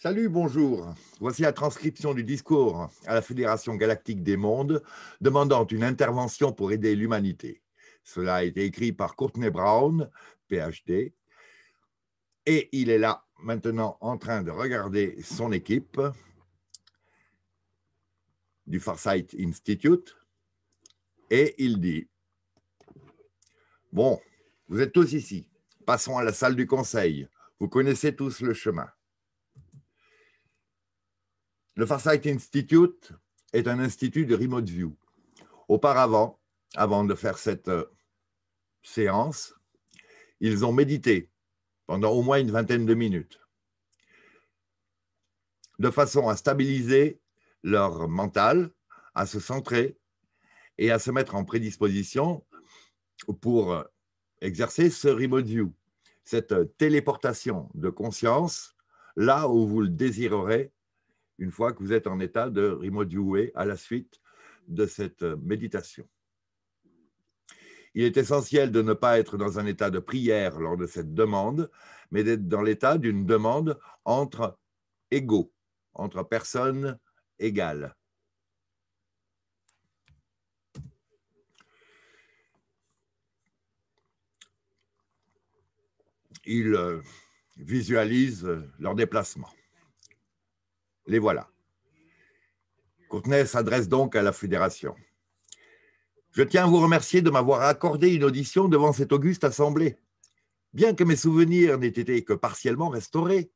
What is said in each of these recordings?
Salut, bonjour. Voici la transcription du discours à la Fédération galactique des mondes demandant une intervention pour aider l'humanité. Cela a été écrit par Courtney Brown, PhD, et il est là maintenant en train de regarder son équipe du Farsight Institute et il dit Bon, vous êtes tous ici. Passons à la salle du conseil. Vous connaissez tous le chemin. Le Farsight Institute est un institut de remote view. Auparavant, avant de faire cette euh, séance, ils ont médité pendant au moins une vingtaine de minutes, de façon à stabiliser leur mental, à se centrer et à se mettre en prédisposition pour exercer ce remote view, cette euh, téléportation de conscience là où vous le désirerez une fois que vous êtes en état de rimodjuwe à la suite de cette euh, méditation. Il est essentiel de ne pas être dans un état de prière lors de cette demande, mais d'être dans l'état d'une demande entre égaux, entre personnes égales. Ils euh, visualisent euh, leur déplacement. Les voilà. Courtenay s'adresse donc à la Fédération. Je tiens à vous remercier de m'avoir accordé une audition devant cette auguste assemblée. Bien que mes souvenirs n'aient été que partiellement restaurés,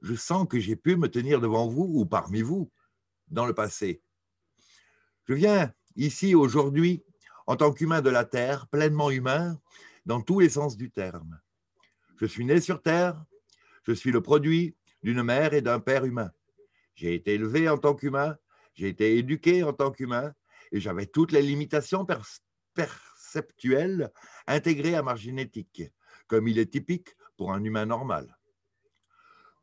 je sens que j'ai pu me tenir devant vous ou parmi vous dans le passé. Je viens ici aujourd'hui en tant qu'humain de la Terre, pleinement humain, dans tous les sens du terme. Je suis né sur Terre, je suis le produit d'une mère et d'un père humain. J'ai été élevé en tant qu'humain, j'ai été éduqué en tant qu'humain, et j'avais toutes les limitations perceptuelles intégrées à ma génétique, comme il est typique pour un humain normal.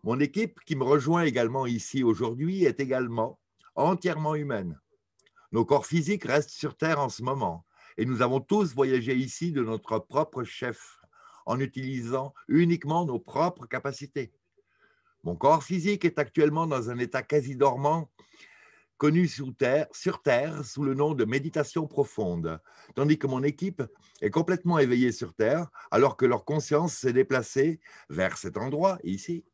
Mon équipe, qui me rejoint également ici aujourd'hui, est également entièrement humaine. Nos corps physiques restent sur Terre en ce moment, et nous avons tous voyagé ici de notre propre chef, en utilisant uniquement nos propres capacités. Mon corps physique est actuellement dans un état quasi dormant, connu sur Terre sous le nom de méditation profonde, tandis que mon équipe est complètement éveillée sur Terre, alors que leur conscience s'est déplacée vers cet endroit, ici,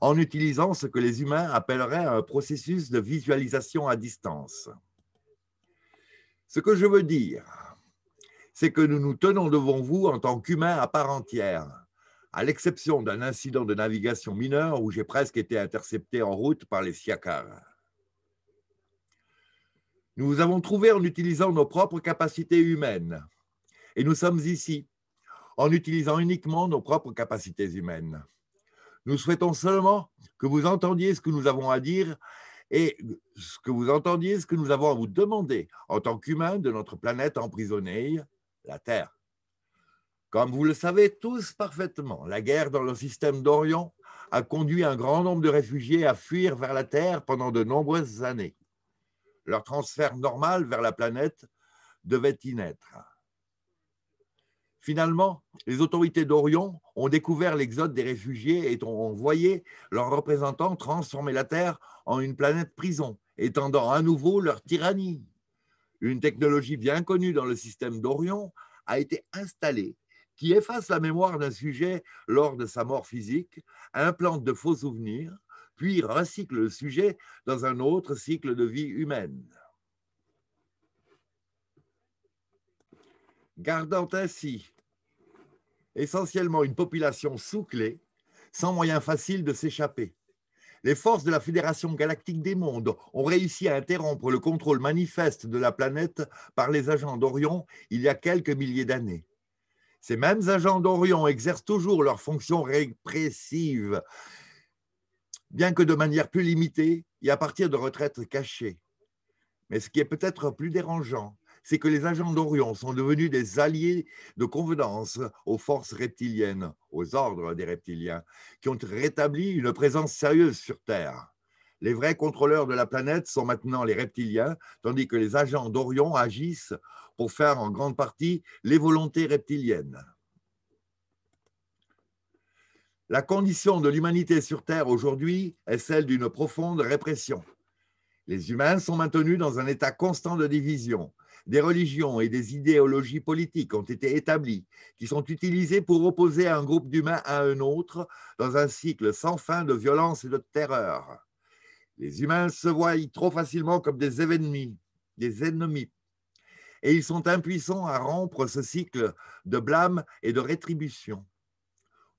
en utilisant ce que les humains appelleraient un processus de visualisation à distance. Ce que je veux dire, c'est que nous nous tenons devant vous en tant qu'humains à part entière, à l'exception d'un incident de navigation mineur où j'ai presque été intercepté en route par les Siakars. Nous vous avons trouvé en utilisant nos propres capacités humaines. Et nous sommes ici, en utilisant uniquement nos propres capacités humaines. Nous souhaitons seulement que vous entendiez ce que nous avons à dire et que vous entendiez ce que nous avons à vous demander en tant qu'humains de notre planète emprisonnée, la Terre. Comme vous le savez tous parfaitement, la guerre dans le système d'Orion a conduit un grand nombre de réfugiés à fuir vers la Terre pendant de nombreuses années. Leur transfert normal vers la planète devait y naître. Finalement, les autorités d'Orion ont découvert l'exode des réfugiés et ont envoyé leurs représentants transformer la Terre en une planète prison, étendant à nouveau leur tyrannie. Une technologie bien connue dans le système d'Orion a été installée qui efface la mémoire d'un sujet lors de sa mort physique, implante de faux souvenirs, puis recycle le sujet dans un autre cycle de vie humaine. Gardant ainsi essentiellement une population sous clé, sans moyen facile de s'échapper. Les forces de la Fédération galactique des mondes ont réussi à interrompre le contrôle manifeste de la planète par les agents d'Orion il y a quelques milliers d'années. Ces mêmes agents d'Orion exercent toujours leurs fonctions répressives, bien que de manière plus limitée et à partir de retraites cachées. Mais ce qui est peut-être plus dérangeant, c'est que les agents d'Orion sont devenus des alliés de convenance aux forces reptiliennes, aux ordres des reptiliens, qui ont rétabli une présence sérieuse sur Terre. Les vrais contrôleurs de la planète sont maintenant les reptiliens, tandis que les agents d'Orion agissent pour faire en grande partie les volontés reptiliennes. La condition de l'humanité sur Terre aujourd'hui est celle d'une profonde répression. Les humains sont maintenus dans un état constant de division. Des religions et des idéologies politiques ont été établies, qui sont utilisées pour opposer un groupe d'humains à un autre dans un cycle sans fin de violence et de terreur. Les humains se voient trop facilement comme des ennemis, des ennemis. Et ils sont impuissants à rompre ce cycle de blâme et de rétribution.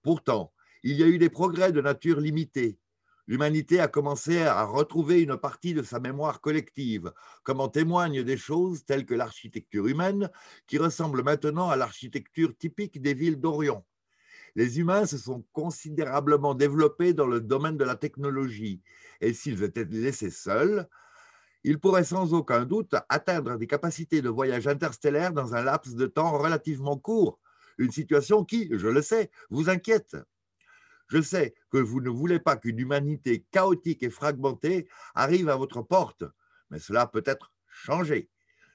Pourtant, il y a eu des progrès de nature limitée. L'humanité a commencé à retrouver une partie de sa mémoire collective, comme en témoignent des choses telles que l'architecture humaine, qui ressemble maintenant à l'architecture typique des villes d'Orient les humains se sont considérablement développés dans le domaine de la technologie, et s'ils étaient laissés seuls, ils pourraient sans aucun doute atteindre des capacités de voyage interstellaire dans un laps de temps relativement court, une situation qui, je le sais, vous inquiète. Je sais que vous ne voulez pas qu'une humanité chaotique et fragmentée arrive à votre porte, mais cela peut être changé.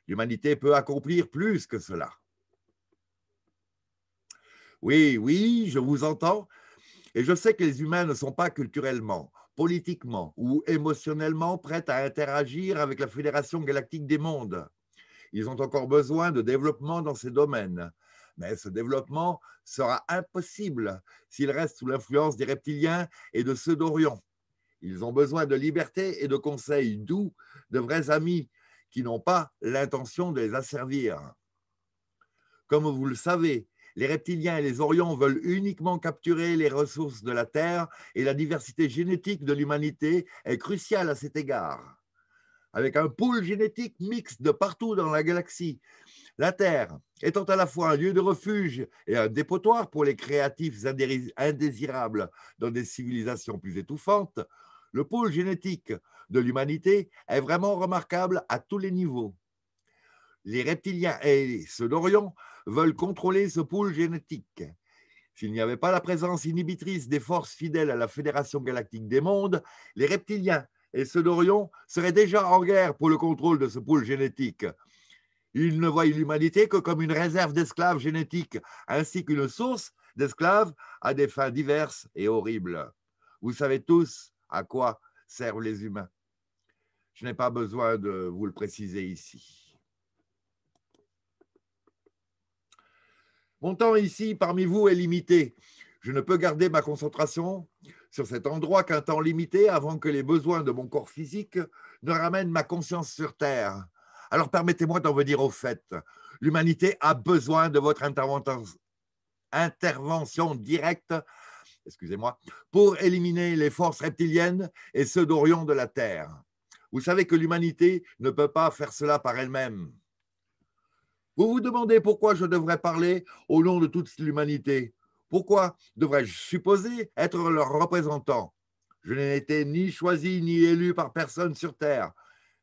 L'humanité peut accomplir plus que cela. Oui, oui, je vous entends. Et je sais que les humains ne sont pas culturellement, politiquement ou émotionnellement prêts à interagir avec la Fédération galactique des mondes. Ils ont encore besoin de développement dans ces domaines. Mais ce développement sera impossible s'ils restent sous l'influence des reptiliens et de ceux d'Orient. Ils ont besoin de liberté et de conseils, doux, de vrais amis qui n'ont pas l'intention de les asservir. Comme vous le savez, les reptiliens et les orions veulent uniquement capturer les ressources de la Terre et la diversité génétique de l'humanité est cruciale à cet égard. Avec un pool génétique mixte de partout dans la galaxie, la Terre étant à la fois un lieu de refuge et un dépotoir pour les créatifs indésirables dans des civilisations plus étouffantes, le pôle génétique de l'humanité est vraiment remarquable à tous les niveaux les reptiliens et ceux d'Orion veulent contrôler ce pool génétique. S'il n'y avait pas la présence inhibitrice des forces fidèles à la Fédération galactique des mondes, les reptiliens et ceux d'Orion seraient déjà en guerre pour le contrôle de ce pool génétique. Ils ne voient l'humanité que comme une réserve d'esclaves génétiques, ainsi qu'une source d'esclaves à des fins diverses et horribles. Vous savez tous à quoi servent les humains. Je n'ai pas besoin de vous le préciser ici. Mon temps ici parmi vous est limité. Je ne peux garder ma concentration sur cet endroit qu'un temps limité avant que les besoins de mon corps physique ne ramènent ma conscience sur Terre. Alors permettez-moi d'en venir au fait. L'humanité a besoin de votre intervention, intervention directe excusez-moi, pour éliminer les forces reptiliennes et ceux d'Orion de la Terre. Vous savez que l'humanité ne peut pas faire cela par elle-même. Vous vous demandez pourquoi je devrais parler au nom de toute l'humanité Pourquoi devrais-je supposer être leur représentant Je n'ai été ni choisi ni élu par personne sur Terre.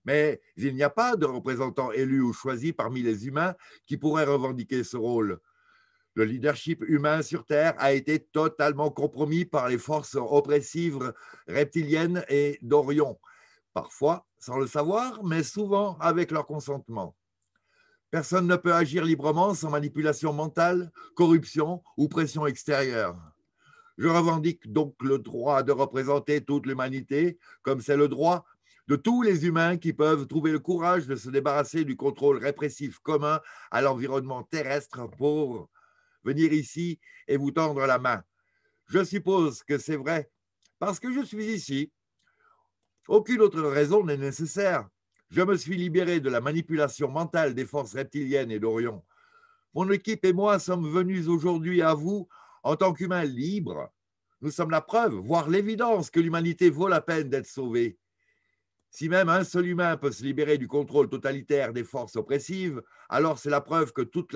Mais il n'y a pas de représentant élu ou choisi parmi les humains qui pourrait revendiquer ce rôle. Le leadership humain sur Terre a été totalement compromis par les forces oppressives reptiliennes et d'Orion, parfois sans le savoir, mais souvent avec leur consentement. Personne ne peut agir librement sans manipulation mentale, corruption ou pression extérieure. Je revendique donc le droit de représenter toute l'humanité, comme c'est le droit de tous les humains qui peuvent trouver le courage de se débarrasser du contrôle répressif commun à l'environnement terrestre pour venir ici et vous tendre la main. Je suppose que c'est vrai parce que je suis ici. Aucune autre raison n'est nécessaire. Je me suis libéré de la manipulation mentale des forces reptiliennes et d'Orion. Mon équipe et moi sommes venus aujourd'hui à vous en tant qu'humains libres. Nous sommes la preuve, voire l'évidence, que l'humanité vaut la peine d'être sauvée. Si même un seul humain peut se libérer du contrôle totalitaire des forces oppressives, alors c'est la preuve que toute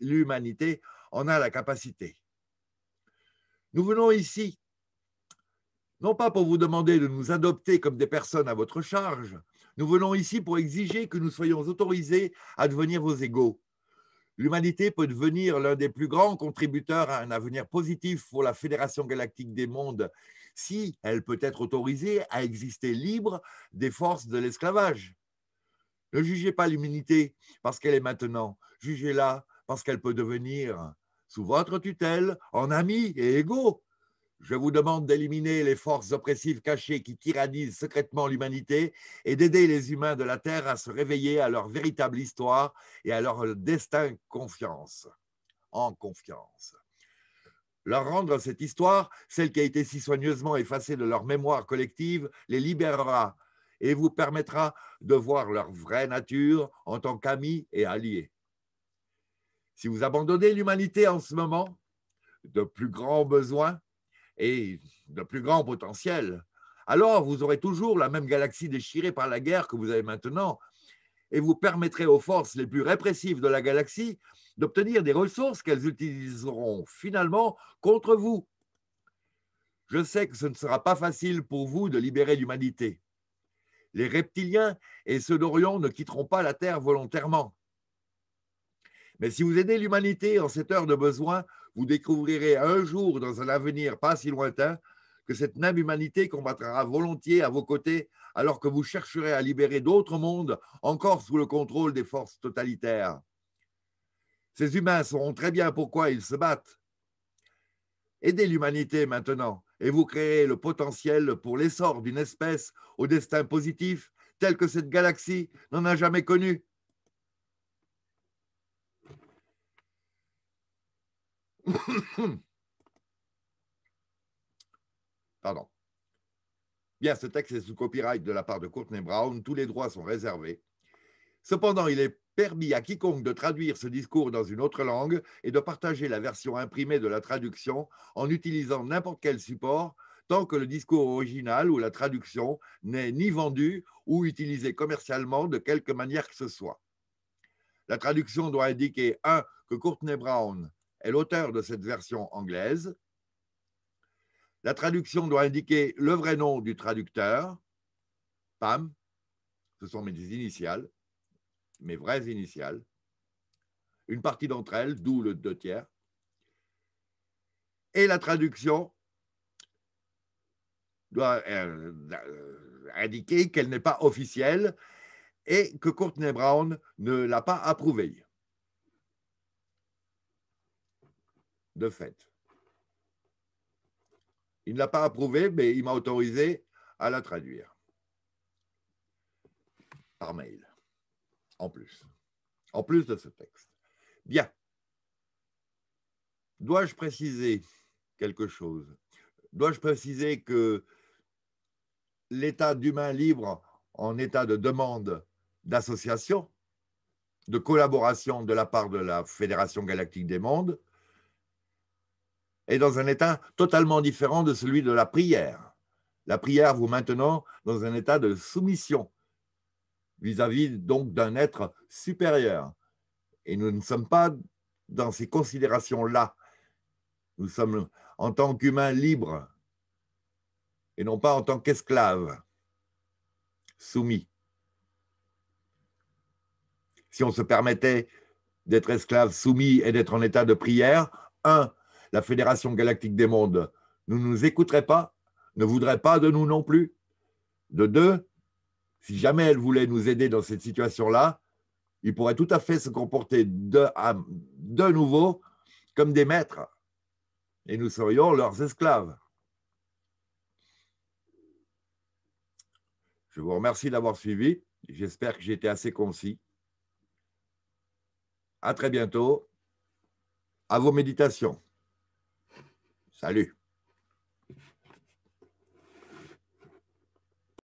l'humanité en a la capacité. Nous venons ici, non pas pour vous demander de nous adopter comme des personnes à votre charge, nous venons ici pour exiger que nous soyons autorisés à devenir vos égaux. L'humanité peut devenir l'un des plus grands contributeurs à un avenir positif pour la Fédération galactique des mondes si elle peut être autorisée à exister libre des forces de l'esclavage. Ne jugez pas l'humanité parce qu'elle est maintenant, jugez-la parce qu'elle peut devenir, sous votre tutelle, en amis et égaux. Je vous demande d'éliminer les forces oppressives cachées qui tyrannisent secrètement l'humanité et d'aider les humains de la Terre à se réveiller à leur véritable histoire et à leur destin confiance, en confiance. Leur rendre cette histoire, celle qui a été si soigneusement effacée de leur mémoire collective, les libérera et vous permettra de voir leur vraie nature en tant qu'amis et alliés. Si vous abandonnez l'humanité en ce moment, de plus grands besoins, et de plus grand potentiel, alors vous aurez toujours la même galaxie déchirée par la guerre que vous avez maintenant, et vous permettrez aux forces les plus répressives de la galaxie d'obtenir des ressources qu'elles utiliseront finalement contre vous. Je sais que ce ne sera pas facile pour vous de libérer l'humanité. Les reptiliens et ceux d'Orion ne quitteront pas la Terre volontairement. Mais si vous aidez l'humanité en cette heure de besoin, vous découvrirez un jour, dans un avenir pas si lointain, que cette même humanité combattra volontiers à vos côtés alors que vous chercherez à libérer d'autres mondes encore sous le contrôle des forces totalitaires. Ces humains sauront très bien pourquoi ils se battent. Aidez l'humanité maintenant et vous créez le potentiel pour l'essor d'une espèce au destin positif tel que cette galaxie n'en a jamais connu. Pardon. Bien, ce texte est sous copyright de la part de Courtney Brown. Tous les droits sont réservés. Cependant, il est permis à quiconque de traduire ce discours dans une autre langue et de partager la version imprimée de la traduction en utilisant n'importe quel support tant que le discours original ou la traduction n'est ni vendu ou utilisé commercialement de quelque manière que ce soit. La traduction doit indiquer 1. que Courtney Brown est l'auteur de cette version anglaise. La traduction doit indiquer le vrai nom du traducteur, PAM, ce sont mes initiales, mes vraies initiales. Une partie d'entre elles, d'où le deux tiers. Et la traduction doit euh, indiquer qu'elle n'est pas officielle et que Courtney Brown ne l'a pas approuvée. de fait. Il ne l'a pas approuvé, mais il m'a autorisé à la traduire par mail, en plus, en plus de ce texte. Bien. Dois-je préciser quelque chose Dois-je préciser que l'état d'humain libre en état de demande d'association, de collaboration de la part de la Fédération galactique des mondes, est dans un état totalement différent de celui de la prière. La prière vous maintenant dans un état de soumission vis-à-vis donc d'un être supérieur. Et nous ne sommes pas dans ces considérations-là. Nous sommes en tant qu'humains libres et non pas en tant qu'esclaves soumis. Si on se permettait d'être esclave soumis et d'être en état de prière, un, la Fédération galactique des mondes ne nous écouterait pas, ne voudrait pas de nous non plus. De deux, si jamais elle voulait nous aider dans cette situation-là, ils pourraient tout à fait se comporter de, à, de nouveau comme des maîtres et nous serions leurs esclaves. Je vous remercie d'avoir suivi. J'espère que j'ai été assez concis. À très bientôt. À vos méditations. Salut.